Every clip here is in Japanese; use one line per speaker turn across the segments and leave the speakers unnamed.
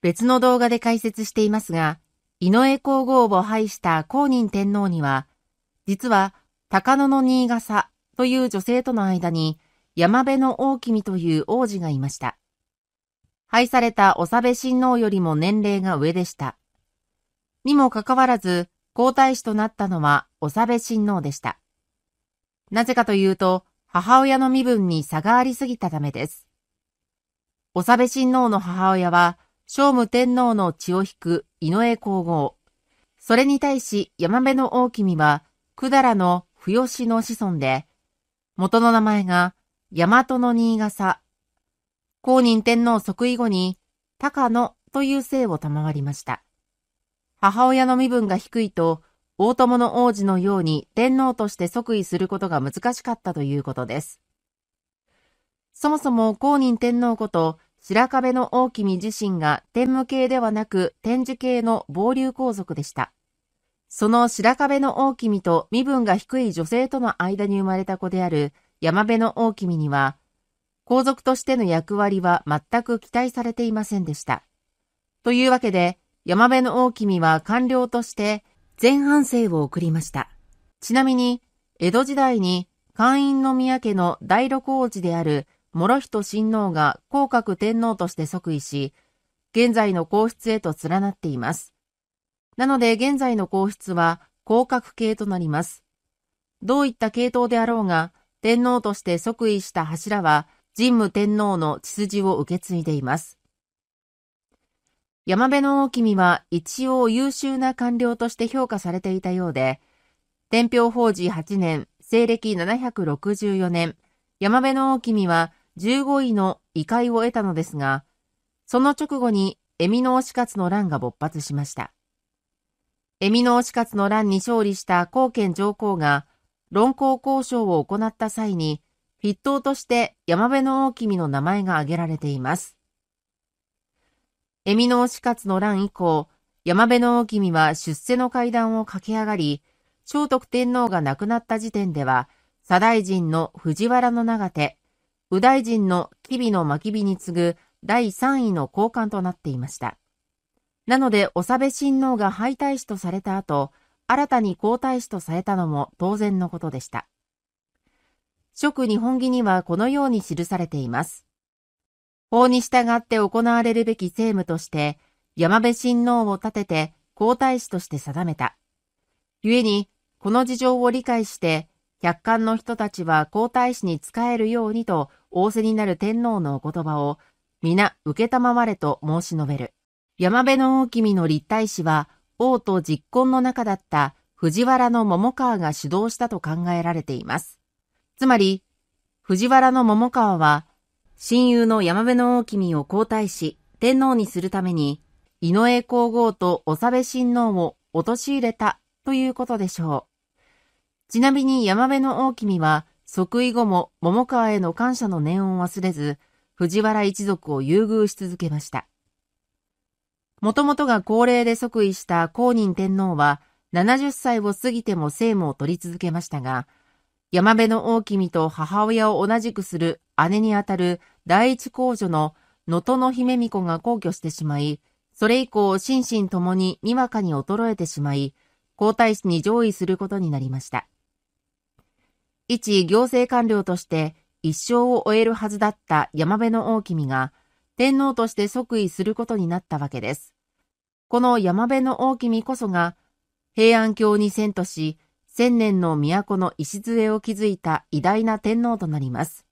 別の動画で解説していますが、井上皇后を拝した公認天皇には、実は高野の新笠という女性との間に、山辺の大君という王子がいました。拝された長部親王よりも年齢が上でした。にもかかわらず、皇太子となったのは長部親王でした。なぜかというと、母親の身分に差がありすぎたためです。長部親王の母親は、聖武天皇の血を引く井上皇后。それに対し山辺の大君は、百済の不吉の子孫で、元の名前が大和の新笠。公認天皇即位後に、高野という姓を賜りました。母親の身分が低いと、大友の王子のように天皇として即位することが難しかったということです。そもそも公認天皇こと白壁の大君自身が天武系ではなく天樹系の傍流皇族でした。その白壁の大君と身分が低い女性との間に生まれた子である山辺の大君には、皇族としての役割は全く期待されていませんでした。というわけで、山辺の大君は官僚として前半生を送りました。ちなみに、江戸時代に会員の宮家の第六王子である諸人親王が皇格天皇として即位し、現在の皇室へと連なっています。なので現在の皇室は皇格系となります。どういった系統であろうが、天皇として即位した柱は、神武天皇の血筋を受け継いでいます。山辺の大君は一応優秀な官僚として評価されていたようで、天平法事8年、西暦764年、山辺の大君は15位の異界を得たのですが、その直後にエミノーシカツの乱が勃発しました。エミノーシカツの乱に勝利した高賢上皇が論考交渉を行った際に、筆頭として山辺の大君の名前が挙げられています。エミノーシカツの乱以降、山辺の大君は出世の階段を駆け上がり、聖徳天皇が亡くなった時点では、左大臣の藤原の長手、右大臣の吉備の巻火に次ぐ第3位の高官となっていました。なので、長部親王が敗退使とされた後、新たに皇太子とされたのも当然のことでした。食日本儀にはこのように記されています。法に従って行われるべき政務として、山部親王を立てて皇太子として定めた。故に、この事情を理解して、百官の人たちは皇太子に仕えるようにと仰せになる天皇のお言葉を、皆、受けわれと申し述べる。山辺の大君の立体師は、王と実婚の中だった藤原の桃川が主導したと考えられています。つまり、藤原の桃川は、親友の山辺の大君を皇太し、天皇にするために、井上皇后と長部親王を陥れたということでしょう。ちなみに山辺の大君は、即位後も桃川への感謝の念を忘れず、藤原一族を優遇し続けました。もともとが高齢で即位した公認天皇は、70歳を過ぎても政務を取り続けましたが、山辺の大君と母親を同じくする姉にあたる第一皇女の能登の姫巫子が皇居してしまい、それ以降心身ともににわかに衰えてしまい、皇太子に上位することになりました。一行政官僚として一生を終えるはずだった山辺の大君が、天皇として即位することになったわけです。この山辺の大君こそが、平安京に遷都し、千年の都の礎を築いた偉大な天皇となります。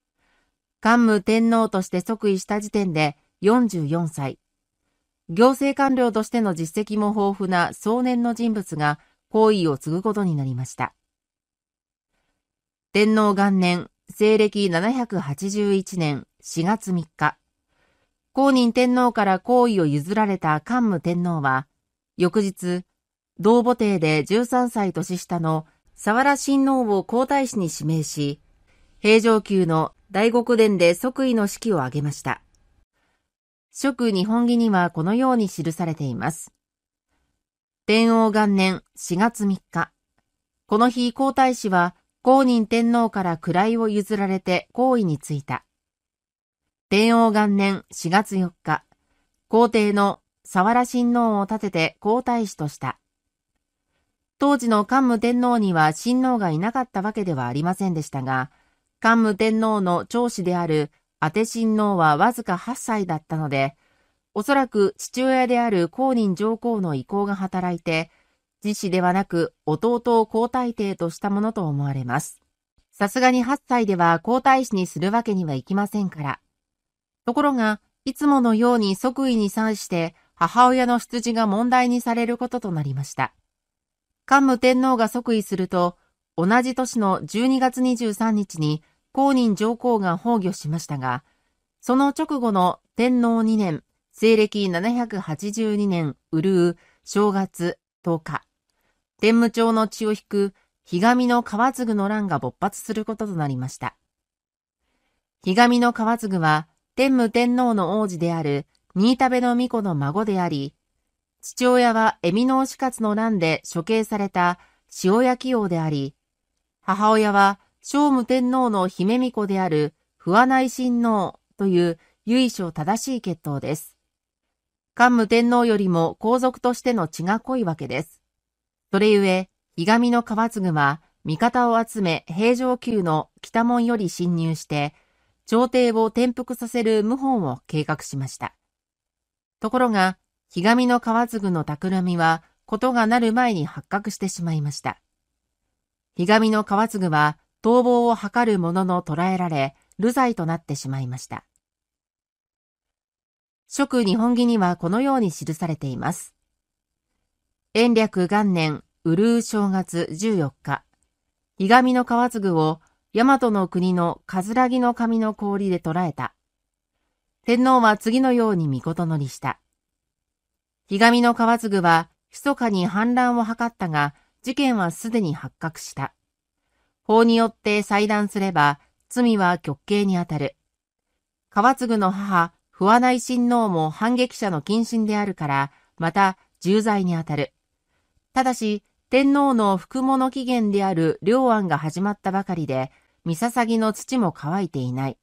官武天皇として即位した時点で44歳。行政官僚としての実績も豊富な壮年の人物が皇位を継ぐことになりました。天皇元年、西暦781年4月3日、公認天皇から皇位を譲られた桓武天皇は、翌日、同母帝で13歳年下の沢原親王を皇太子に指名し、平城宮の大極殿で即位の式を挙げました。諸日本儀にはこのように記されています。天皇元年4月3日。この日皇太子は公認天皇から位を譲られて皇位に就いた。天皇元年4月4日、皇帝の沢原親王を立てて皇太子とした。当時の桓武天皇には親王がいなかったわけではありませんでしたが、桓武天皇の長子である伊達親王はわずか8歳だったので、おそらく父親である公認上皇の意向が働いて、父子ではなく弟を皇太帝としたものと思われます。さすがに8歳では皇太子にするわけにはいきませんから。ところが、いつものように即位に際して母親の出自が問題にされることとなりました。桓武天皇が即位すると、同じ年の12月23日に公認上皇が崩御しましたが、その直後の天皇2年、西暦782年、うるう、正月10日、天武町の血を引く、ひがみの川継の乱が勃発することとなりました。ひがみの川継は、天武天皇の王子である、新田部の巫女の孫であり、父親はえみの死活の乱で処刑された塩焼き王であり、母親は聖武天皇の姫巫女である不和内親王という由緒正しい血統です。桓武天皇よりも皇族としての血が濃いわけです。それゆえ、伊みの川継は、味方を集め平城宮の北門より侵入して、朝廷を転覆させる謀反を計画しました。ところが、がみの川継の企みは、ことがなる前に発覚してしまいました。がみの川継は、逃亡を図るものの捕らえられ、流罪となってしまいました。諸日本儀にはこのように記されています。延暦元年うるう正月14日、ひがみの川津具を大和の国のかずらぎの神の氷で捕らえた。天皇は次のように御事乗りした。ひがみの川津具は、密かに反乱を図ったが、事件はすでに発覚した。法によって裁断すれば、罪は極刑にあたる。川津具の母、不和内親王も反撃者の謹慎であるから、また重罪にあたる。ただし、天皇の福物起源である両案が始まったばかりで、三笹木の土も乾いていない。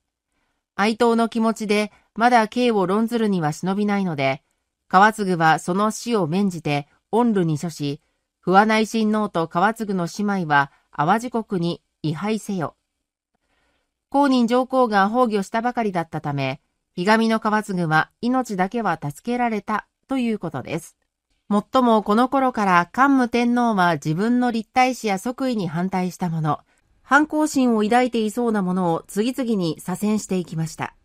哀悼の気持ちで、まだ刑を論ずるには忍びないので、川継はその死を免じて、恩瑠に処し、不和内親王と川継の姉妹は、淡路国に位牌せよ。公認上皇が崩御したばかりだったため、ひがみの川継は命だけは助けられたということです。もっともこの頃から桓武天皇は自分の立体視や即位に反対したもの、反抗心を抱いていそうなものを次々に左遷していきました。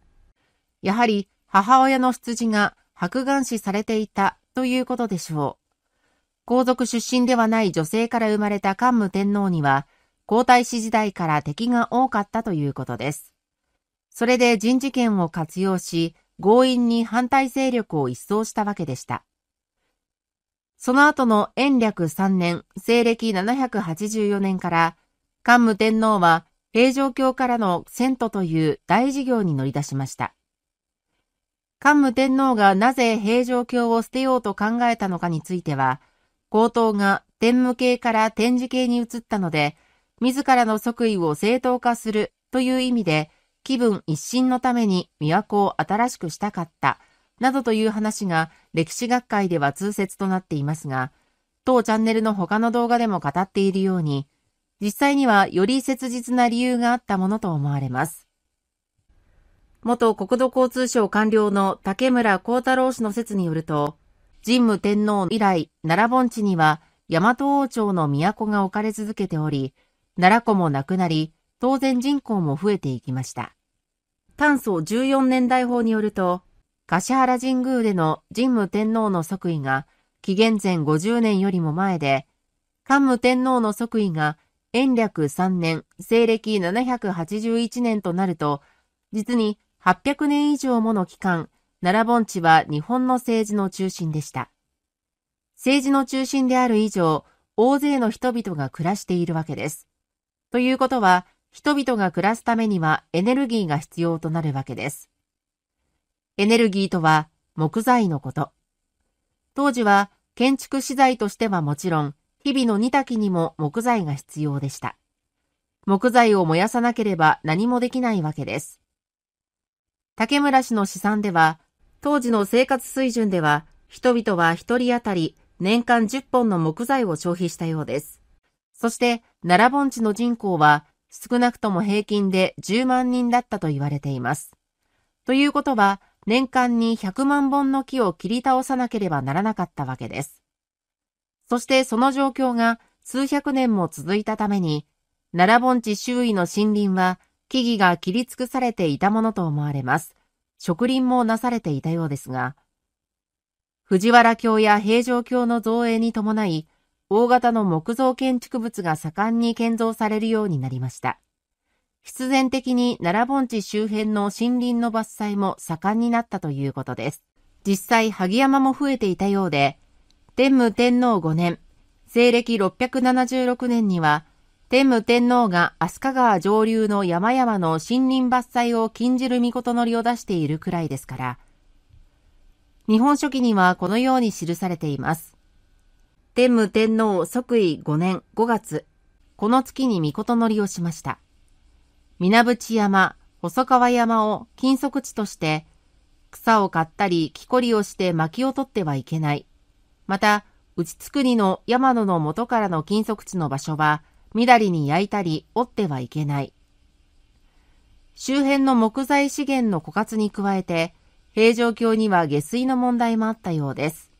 やはり母親の出自が白眼視されていたということでしょう。皇族出身ではない女性から生まれた桓武天皇には、皇太子時代から敵が多かったということです。それで人事権を活用し、強引に反対勢力を一掃したわけでした。その後の延暦3年、西暦784年から、桓武天皇は平城京からの遷都という大事業に乗り出しました。桓武天皇がなぜ平城京を捨てようと考えたのかについては、高等が天武系から天示系に移ったので、自らの即位を正当化するという意味で、気分一新のために都を新しくしたかったなどという話が歴史学会では通説となっていますが、当チャンネルの他の動画でも語っているように、実際にはより切実な理由があったものと思われます。元国土交通省官僚の竹村光太郎氏の説によると、神武天皇以来、奈良盆地には大和王朝の都が置かれ続けており、奈良湖もなくなり、当然人口も増えていきました。炭素14年代法によると、橿原神宮での神武天皇の即位が紀元前50年よりも前で、桓武天皇の即位が延暦3年、西暦781年となると、実に800年以上もの期間、奈良盆地は日本の政治の中心でした。政治の中心である以上、大勢の人々が暮らしているわけです。ということは、人々が暮らすためにはエネルギーが必要となるわけです。エネルギーとは木材のこと。当時は建築資材としてはもちろん、日々の煮炊きにも木材が必要でした。木材を燃やさなければ何もできないわけです。竹村氏の試算では、当時の生活水準では、人々は一人当たり年間10本の木材を消費したようです。そして、奈良盆地の人口は少なくとも平均で10万人だったと言われています。ということは、年間に100万本の木を切り倒さなければならなかったわけです。そしてその状況が数百年も続いたために、奈良盆地周囲の森林は木々が切り尽くされていたものと思われます。植林もなされていたようですが、藤原京や平城京の造営に伴い、大型の木造建築物が盛んに建造されるようになりました。必然的に奈良盆地周辺の森林の伐採も盛んになったということです。実際、萩山も増えていたようで、天武天皇5年、西暦676年には、天武天皇が飛鳥川上流の山々の森林伐採を禁じる御事のりを出しているくらいですから、日本書紀にはこのように記されています。天武天皇即位5年5月、この月に御事のりをしました。水淵山、細川山を禁足地として、草を刈ったり木こりをして薪を取ってはいけない。また、内造りの山野の元からの禁足地の場所は、みだりに焼いたり折ってはいけない。周辺の木材資源の枯渇に加えて、平城京には下水の問題もあったようです。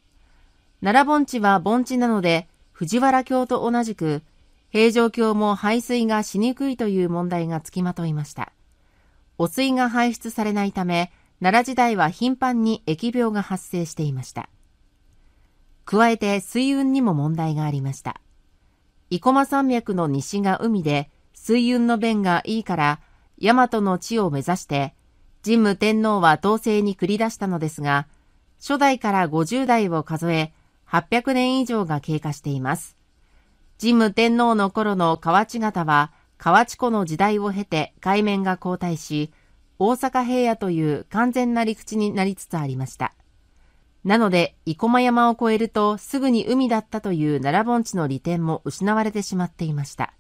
奈良盆地は盆地なので、藤原京と同じく、平城京も排水がしにくいという問題がつきまといました。汚水が排出されないため、奈良時代は頻繁に疫病が発生していました。加えて水運にも問題がありました。生駒山脈の西が海で、水運の便がいいから、大和の地を目指して、神武天皇は統制に繰り出したのですが、初代から50代を数え、800年以上が経過しています。神武天皇の頃の河内方は、河内湖の時代を経て海面が後退し、大阪平野という完全な陸地になりつつありました。なので、生駒山を越えるとすぐに海だったという奈良盆地の利点も失われてしまっていました。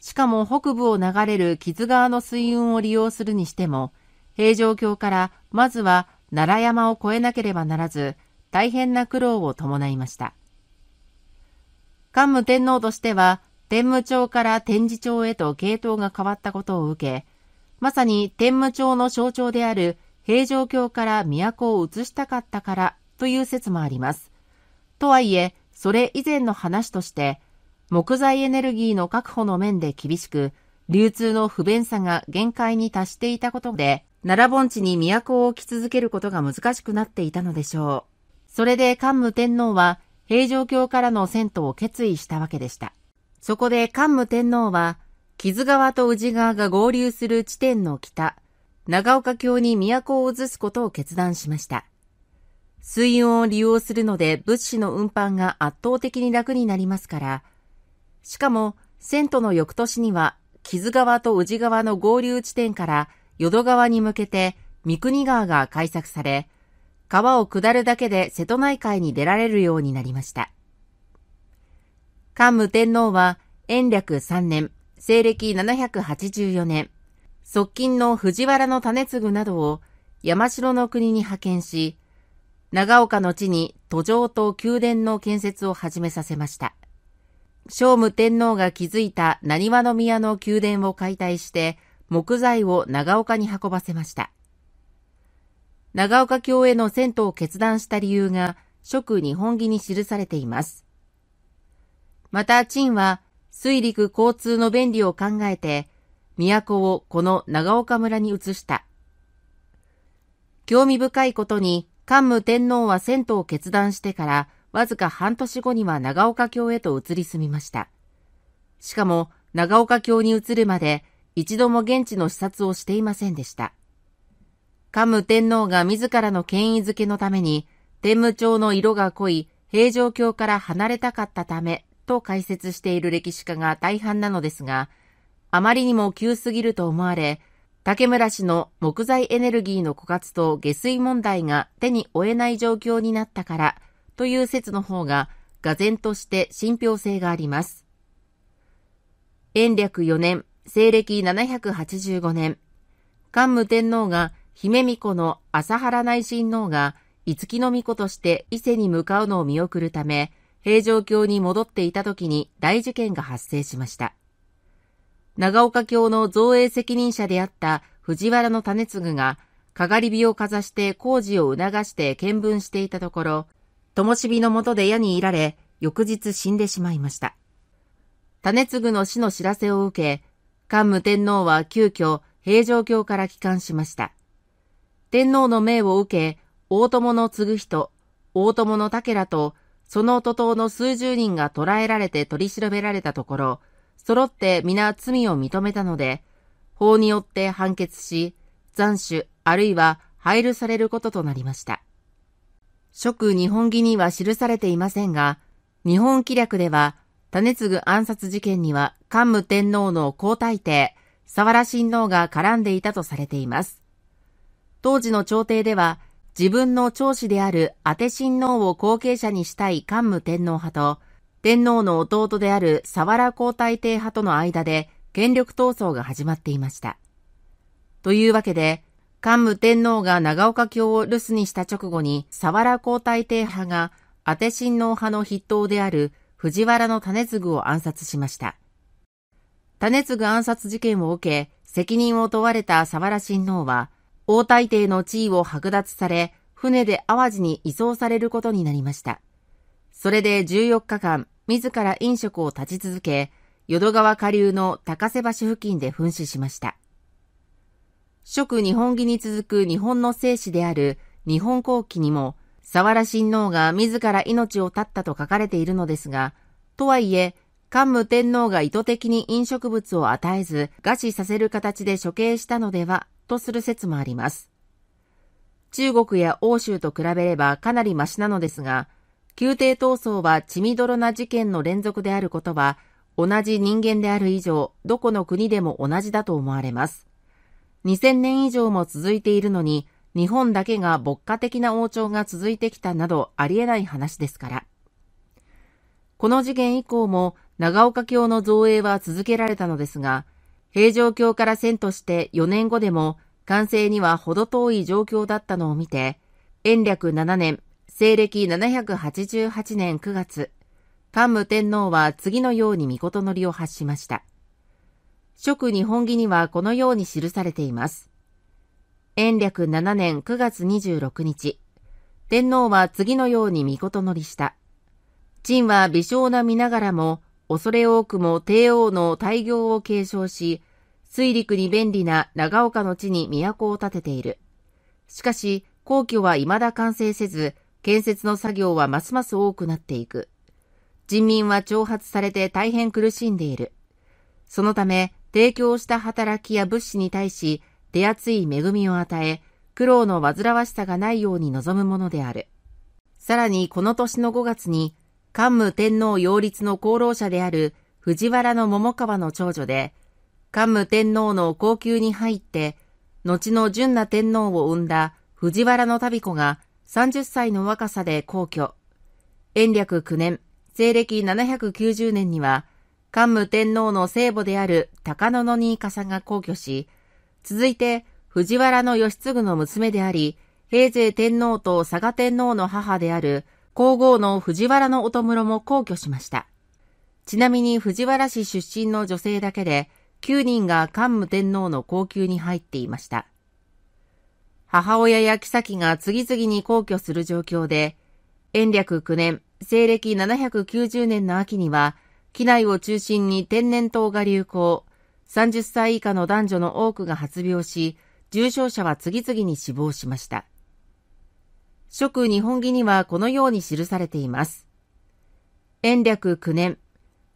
しかも北部を流れる木津川の水運を利用するにしても、平城京からまずは奈良山を越えなければならず、大変な苦労を伴いました。桓武天皇としては、天武町から天智町へと系統が変わったことを受け、まさに天武町の象徴である平城京から都を移したかったからという説もあります。とはいえ、それ以前の話として、木材エネルギーの確保の面で厳しく、流通の不便さが限界に達していたことで、奈良盆地に都を置き続けることが難しくなっていたのでしょう。それで桓武天皇は平城京からの遷都を決意したわけでした。そこで桓武天皇は、木津川と宇治川が合流する地点の北、長岡京に都を移すことを決断しました。水運を利用するので物資の運搬が圧倒的に楽になりますから、しかも、遷都の翌年には、木津川と宇治川の合流地点から淀川に向けて三国川が開削され、川を下るだけで瀬戸内海に出られるようになりました。桓武天皇は、延暦3年、西暦784年、側近の藤原の種継などを山城の国に派遣し、長岡の地に途上と宮殿の建設を始めさせました。聖武天皇が築いた何和宮の宮殿を解体して、木材を長岡に運ばせました。長岡京への銭湯を決断した理由が、区日本儀に記されています。また、陳は、水陸交通の便利を考えて、都をこの長岡村に移した。興味深いことに、桓武天皇は銭湯を決断してから、わずか半年後には長岡京へと移り住みました。しかも、長岡京に移るまで、一度も現地の視察をしていませんでした。桓武天皇が自らの権威づけのために、天武朝の色が濃い平城京から離れたかったためと解説している歴史家が大半なのですが、あまりにも急すぎると思われ、竹村氏の木材エネルギーの枯渇と下水問題が手に負えない状況になったからという説の方が、がぜとして信憑性があります。延暦4年、西暦785年、桓武天皇が姫巫女の朝原内親王が、五木の巫女として伊勢に向かうのを見送るため、平城京に戻っていた時に大事件が発生しました。長岡京の造営責任者であった藤原の種継が、かがり火をかざして工事を促して見分していたところ、灯火の下で矢にいられ、翌日死んでしまいました。種継の死の知らせを受け、桓武天皇は急遽平城京から帰還しました。天皇の命を受け、大友の継ぐ人、大友の武らと、その徒党の数十人が捕らえられて取り調べられたところ、揃って皆罪を認めたので、法によって判決し、斬首あるいは廃慮されることとなりました。諸君日本儀には記されていませんが、日本紀略では、種継ぐ暗殺事件には桓武天皇の皇太帝、沢良親王が絡んでいたとされています。当時の朝廷では、自分の長子である伊達親王を後継者にしたい桓武天皇派と、天皇の弟である佐原皇太帝派との間で権力闘争が始まっていました。というわけで、桓武天皇が長岡京を留守にした直後に佐原皇太帝派が伊達親王派の筆頭である藤原の種継を暗殺しました。種継暗殺事件を受け、責任を問われた佐原親王は、大大帝の地位を剥奪され、船で淡路に移送されることになりました。それで14日間、自ら飲食を立ち続け、淀川下流の高瀬橋付近で噴死しました。食日本儀に続く日本の生死である日本後期にも、沢原親王が自ら命を絶ったと書かれているのですが、とはいえ、桓武天皇が意図的に飲食物を与えず、餓死させる形で処刑したのではとする説もあります。中国や欧州と比べればかなりマシなのですが、宮廷闘争は血みどろな事件の連続であることは、同じ人間である以上、どこの国でも同じだと思われます。2000年以上も続いているのに、日本だけが牧歌的な王朝が続いてきたなどありえない話ですから。この事件以降も長岡京の造営は続けられたのですが、平城京から遷都して4年後でも完成には程遠い状況だったのを見て、延暦7年、西暦788年9月、桓武天皇は次のように御事のりを発しました。食日本儀にはこのように記されています。延暦7年9月26日、天皇は次のように御事のりした。朕は微笑な見ながらも、恐れ多くも帝王の大業を継承し、水陸に便利な長岡の地に都を建てている。しかし、皇居は未だ完成せず、建設の作業はますます多くなっていく。人民は挑発されて大変苦しんでいる。そのため、提供した働きや物資に対し、手厚い恵みを与え、苦労の煩わしさがないように望むものである。さらにこの年の5月に、桓武天皇擁立の功労者である藤原桃川の長女で、桓武天皇の後宮に入って、後の純奈天皇を生んだ藤原の旅子が30歳の若さで皇居。延暦9年、西暦790年には、桓武天皇の聖母である高野にいかさが皇居し、続いて藤原義継の娘であり、平勢天皇と佐賀天皇の母である皇后の藤原の乙室も皇居しました。ちなみに藤原氏出身の女性だけで、9人が桓武天皇の皇宮に入っていました。母親や妃が次々に皇居する状況で、延暦9年、西暦790年の秋には、機内を中心に天然痘が流行、30歳以下の男女の多くが発病し、重症者は次々に死亡しました。諸日本記にはこのように記されています。延暦9年、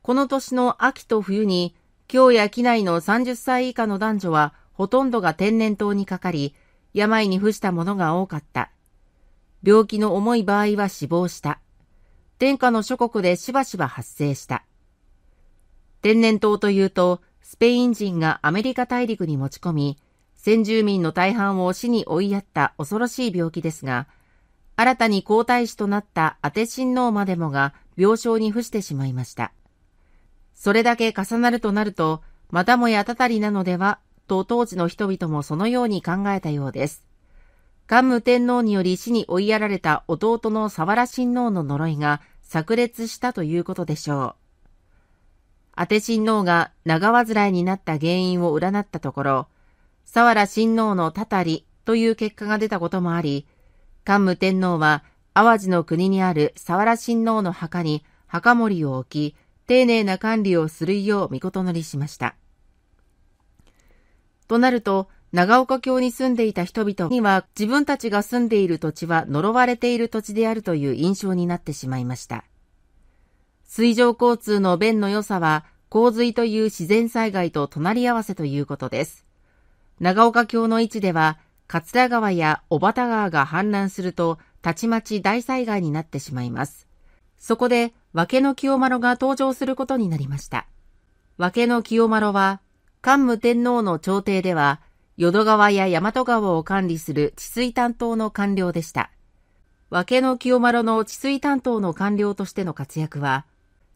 この年の秋と冬に、京や機内の30歳以下の男女はほとんどが天然痘にかかり、病に伏した者が多かった。病気の重い場合は死亡した。天下の諸国でしばしば発生した。天然痘というと、スペイン人がアメリカ大陸に持ち込み、先住民の大半を死に追いやった恐ろしい病気ですが、新たに皇太子となった安倍親王までもが病床に付してしまいました。それだけ重なるとなると、またもやたたりなのでは、と当時の人々もそのように考えたようです。桓武天皇により死に追いやられた弟の沢良親王の呪いが炸裂したということでしょう。安倍親王が長患いになった原因を占ったところ、沢良親王のたたりという結果が出たこともあり、桓武天皇は淡路の国にある佐原親王の墓に墓守を置き、丁寧な管理をするよう見事乗りしました。となると、長岡京に住んでいた人々には自分たちが住んでいる土地は呪われている土地であるという印象になってしまいました。水上交通の便の良さは洪水という自然災害と隣り合わせということです。長岡京の位置では桂川や小畑川が氾濫すると、たちまち大災害になってしまいます。そこで、分けの清丸が登場することになりました。分けの清丸は、桓武天皇の朝廷では、淀川や大和川を管理する治水担当の官僚でした。分けの清丸の治水担当の官僚としての活躍は、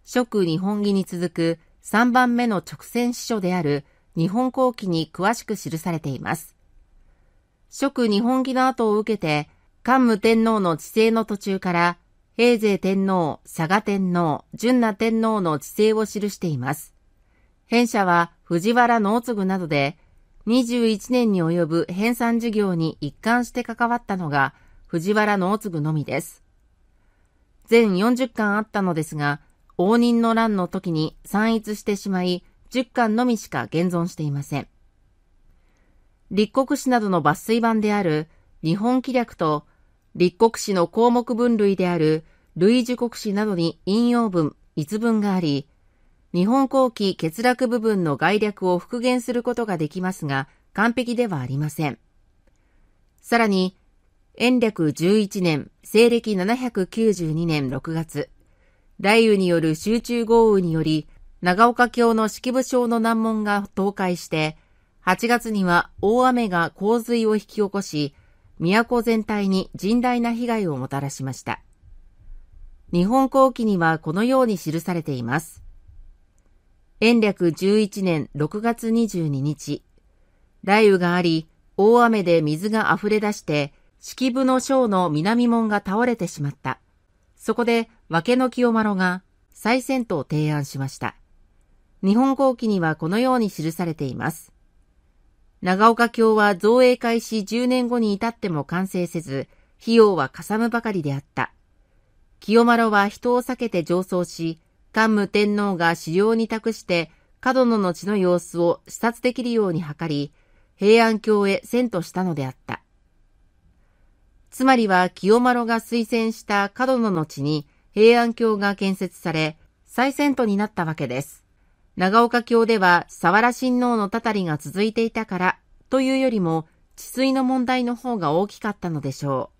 職日本儀に続く3番目の直線司書である日本後期に詳しく記されています。食日本紀の後を受けて、桓武天皇の治世の途中から、平勢天皇、佐賀天皇、純奈天皇の治世を記しています。編者は藤原農次などで、21年に及ぶ編纂事業に一貫して関わったのが藤原農次のみです。全40巻あったのですが、応仁の乱の時に散逸してしまい、10巻のみしか現存していません。立国史などの抜粋版である日本気略と立国史の項目分類である類似国史などに引用文、逸文があり、日本後期欠落部分の概略を復元することができますが、完璧ではありません。さらに、延暦11年、西暦792年6月、雷雨による集中豪雨により、長岡京の式部省の難問が倒壊して、8月には大雨が洪水を引き起こし、都全体に甚大な被害をもたらしました。日本後期にはこのように記されています。延暦11年6月22日、雷雨があり、大雨で水が溢れ出して、式部の章の南門が倒れてしまった。そこで、分の清丸が再選と提案しました。日本後期にはこのように記されています。長岡京は造営開始10年後に至っても完成せず、費用はかさむばかりであった。清丸は人を避けて上奏し、桓武天皇が使用に託して、角野の地の様子を視察できるように図り、平安京へ遷都したのであった。つまりは清丸が推薦した角野の地に平安京が建設され、再遷都になったわけです。長岡京では佐原親王のたたりが続いていたからというよりも治水の問題の方が大きかったのでしょ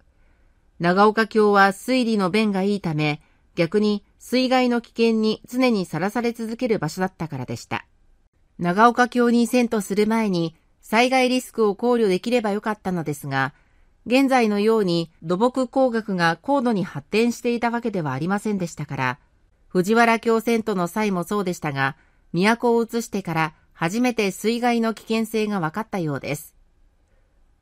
う。長岡京は水利の便がいいため、逆に水害の危険に常にさらされ続ける場所だったからでした。長岡京に遷都する前に災害リスクを考慮できればよかったのですが、現在のように土木工学が高度に発展していたわけではありませんでしたから、藤原京遷都の際もそうでしたが、都を移してから初めて水害の危険性が分かったようです。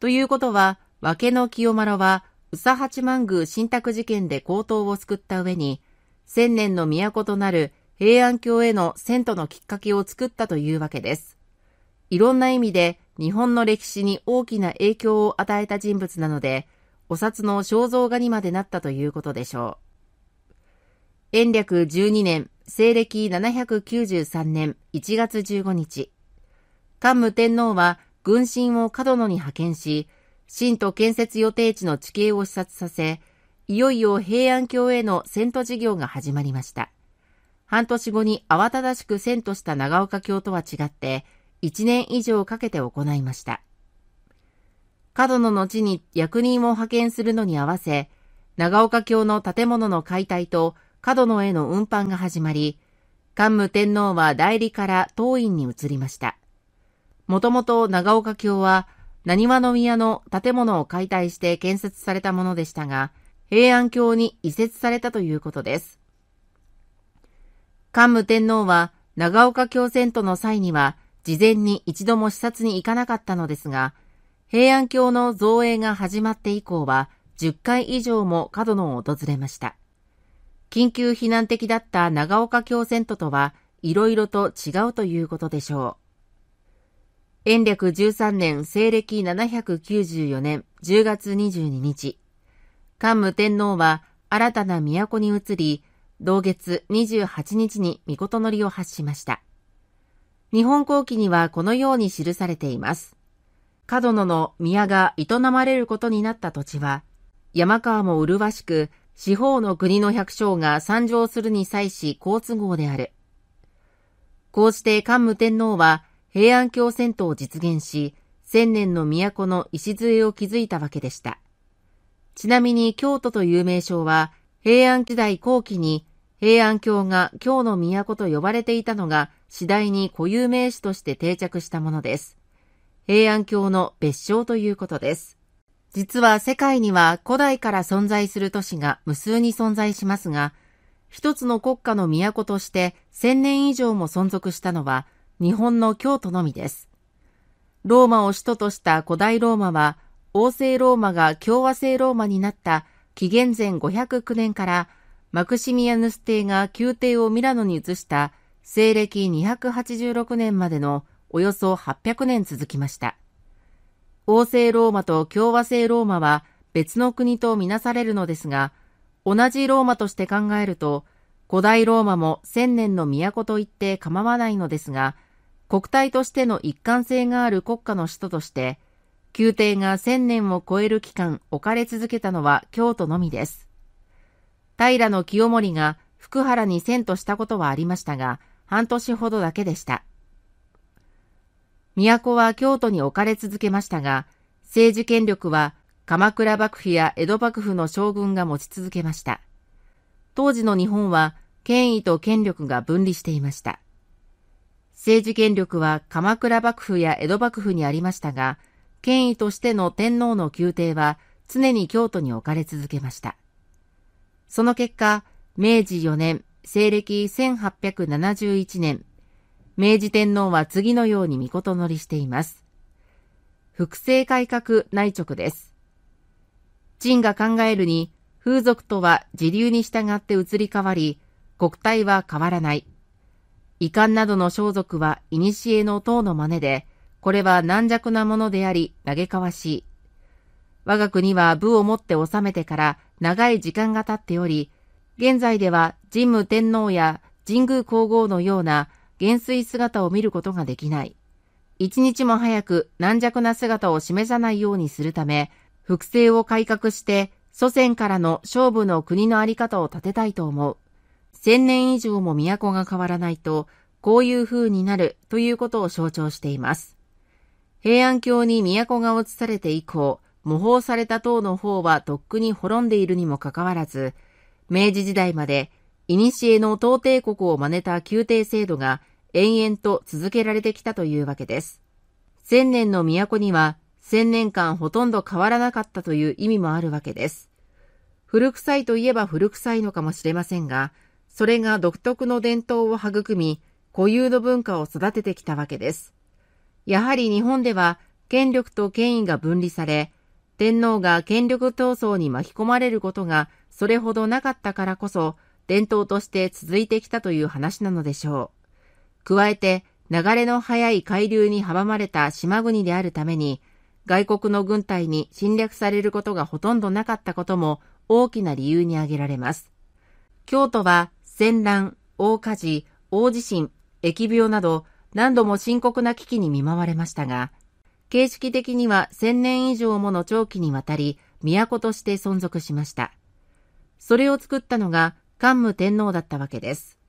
ということは、分けの清丸は、宇佐八幡宮信託事件で高騰を救った上に、千年の都となる平安京への遷都のきっかけを作ったというわけです。いろんな意味で日本の歴史に大きな影響を与えた人物なので、お札の肖像画にまでなったということでしょう。延暦12年西暦793年1月15日、桓武天皇は軍神を角野に派遣し、新都建設予定地の地形を視察させ、いよいよ平安京への遷都事業が始まりました。半年後に慌ただしく遷都した長岡京とは違って、1年以上かけて行いました。角野の地に役人を派遣するのに合わせ、長岡京の建物の解体と角野への運搬が始まり、桓武天皇は代理から当院に移りました。もともと長岡京は、何和宮の建物を解体して建設されたものでしたが、平安京に移設されたということです。桓武天皇は長岡京遷都の際には、事前に一度も視察に行かなかったのですが、平安京の造営が始まって以降は、10回以上も角野を訪れました。緊急避難的だった長岡京セントとはいろいろと違うということでしょう。延暦13年西暦794年10月22日、桓武天皇は新たな都に移り、同月28日に御事のりを発しました。日本後期にはこのように記されています。角野の宮が営まれることになった土地は、山川も麗しく、四方の国の百姓が参上するに際し好都合である。こうして桓武天皇は平安京戦闘を実現し、千年の都の礎を築いたわけでした。ちなみに京都という名称は、平安時代後期に平安京が京の都と呼ばれていたのが次第に固有名詞として定着したものです。平安京の別称ということです。実は世界には古代から存在する都市が無数に存在しますが、一つの国家の都として千年以上も存続したのは日本の京都のみです。ローマを首都とした古代ローマは、王政ローマが共和制ローマになった紀元前509年から、マクシミアヌス帝が宮廷をミラノに移した西暦286年までのおよそ800年続きました。王政ローマと共和制ローマは別の国とみなされるのですが、同じローマとして考えると、古代ローマも千年の都と言って構わないのですが、国体としての一貫性がある国家の首都として、宮廷が千年を超える期間置かれ続けたのは京都のみです。平清盛が福原に遷都したことはありましたが、半年ほどだけでした。都は京都に置かれ続けましたが、政治権力は鎌倉幕府や江戸幕府の将軍が持ち続けました。当時の日本は権威と権力が分離していました。政治権力は鎌倉幕府や江戸幕府にありましたが、権威としての天皇の宮廷は常に京都に置かれ続けました。その結果、明治4年、西暦1871年、明治天皇は次のように御事乗りしています。複製改革内直です。陳が考えるに、風俗とは自流に従って移り変わり、国体は変わらない。遺憾などの装束は古の塔の真似で、これは軟弱なものであり、嘆かわしい。我が国は武をもって治めてから長い時間が経っており、現在では神武天皇や神宮皇后のような減衰姿を見ることができない。一日も早く軟弱な姿を示さないようにするため、複製を改革して祖先からの勝負の国のあり方を立てたいと思う。千年以上も都が変わらないと、こういう風になるということを象徴しています。平安京に都が移されて以降、模倣された塔の方はとっくに滅んでいるにもかかわらず、明治時代まで古の東帝国を真似た宮廷制度が延々と続けられてきたというわけです。千年の都には千年間ほとんど変わらなかったという意味もあるわけです。古臭いといえば古臭いのかもしれませんが、それが独特の伝統を育み、固有の文化を育ててきたわけです。やはり日本では権力と権威が分離され、天皇が権力闘争に巻き込まれることがそれほどなかったからこそ、伝統として続いてきたという話なのでしょう。加えて、流れの速い海流に阻まれた島国であるために、外国の軍隊に侵略されることがほとんどなかったことも大きな理由に挙げられます。京都は戦乱、大火事、大地震、疫病など何度も深刻な危機に見舞われましたが、形式的には1000年以上もの長期にわたり都として存続しました。それを作ったのが桓武天皇だったわけです。